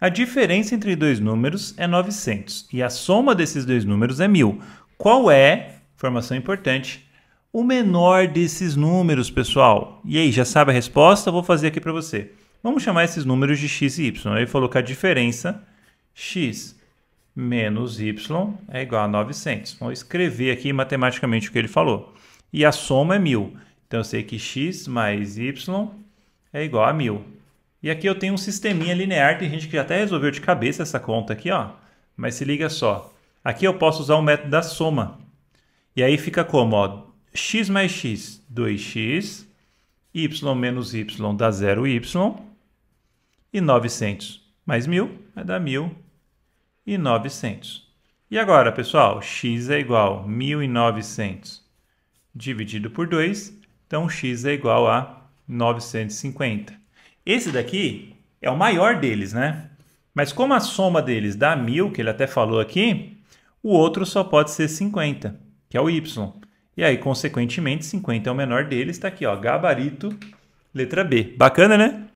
A diferença entre dois números é 900 e a soma desses dois números é 1000. Qual é, informação importante, o menor desses números, pessoal? E aí, já sabe a resposta? Vou fazer aqui para você. Vamos chamar esses números de x e y. Ele falou que a diferença x menos y é igual a 900. Vou escrever aqui matematicamente o que ele falou. E a soma é 1000. Então, eu sei que x mais y é igual a 1000. E aqui eu tenho um sisteminha linear, tem gente que já até resolveu de cabeça essa conta aqui, ó. Mas se liga só. Aqui eu posso usar o método da soma. E aí fica como, ó, x mais x, 2x, y menos y dá 0y, e 900 mais 1.000 vai dar 1.900. E agora, pessoal, x é igual a 1.900 dividido por 2, então x é igual a 950. Esse daqui é o maior deles, né? Mas como a soma deles dá mil, que ele até falou aqui, o outro só pode ser 50, que é o y. E aí, consequentemente, 50 é o menor deles, está aqui, ó, gabarito, letra B. Bacana, né?